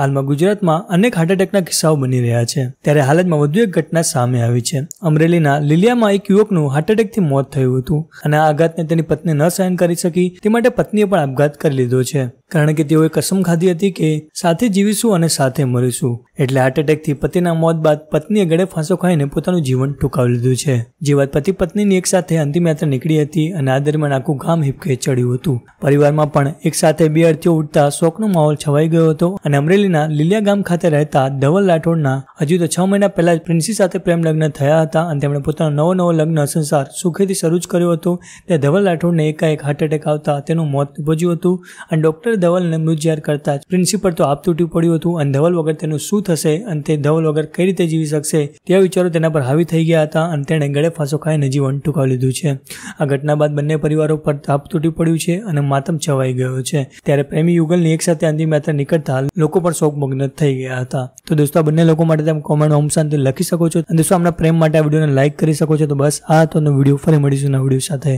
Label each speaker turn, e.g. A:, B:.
A: હાલમાં ગુજરાતમાં અનેક હાર્ટ એટેકના કિસ્સાઓ બની રહ્યા છે ત્યારે હાલતમાં વધુ એક ઘટના સામે આવી છે અમરેલીના લીલિયામાં એક યુવકનું હાર્ટ એટેકથી મોત થયું હતું અને આ આઘાતને તેની પત્ની ન સહન કરી શકી તે માટે પત્નીએ પણ આપઘાત કરી લીધો છે કારણ કે તેઓએ કસમ ખાધી હતી કે સાથે જીવીશું અને સાથે મરીશું એટલે હાર્ટ એટેકથી પતિના મોત બાદ પત્નીએ ગળે ફાંસો ખાઈને પોતાનું જીવન ટૂંકાવી લીધું છે જે વાત પતિ પત્નીની એક સાથે અંતિમ યાત્રા નીકળી હતી અને આ દરમિયાન આખું ગામ હિપકે ચડ્યું હતું પરિવારમાં પણ એક સાથે બે અર્થીઓ ઉઠતા શોકનો માહોલ છવાઈ ગયો હતો અને અમરેલીના લીલિયા ગામ ખાતે રહેતા ધવલ રાઠોડના હજુ તો છ મહિના પહેલા જ પ્રિન્સી સાથે પ્રેમ લગ્ન થયા હતા અને તેમણે પોતાનો નવો નવો લગ્ન સંસાર સુખેથી શરૂ જ કર્યો હતો ત્યાં ધવલ રાઠોડને એકાએક હાર્ટ એટેક આવતા તેનું મોત ભજ્યું હતું અને ડૉક્ટર ધવલને મ્યુઝિયાર કરતા જ પ્રિન્સિપલ તો આપ તૂટી પડ્યું હતું અને ધવલ વગર તેનું શું થશે અને તે ધવલ વગર કઈ રીતે જીવી શકશે તે વિચારો તેના પર હાવી થઈ ગયા હતા અને તેણે ગળે ફાંસો ખાઈને જીવન ટૂંકાવી લીધું છે આ ઘટના બાદ બંને પરિવારો પર તાપ તૂટી પડ્યું છે અને માતમ છવાઈ ગયો છે ત્યારે પ્રેમી યુગલની એકસાથે અંતિમ યાત્રા નીકળતા લોકો પણ શોકમગ્ન થઈ ગયા હતા તો દોસ્તો બંને લોકો માટે તમે કોમેન્ટ ઓમ શાંતિ લખી શકો છો અને દોસ્તો આપણા પ્રેમ માટે આ વિડીયોને લાઇક કરી શકો છો તો બસ આ તો વિડીયો ફરી મળીશું નવા વિડીયો સાથે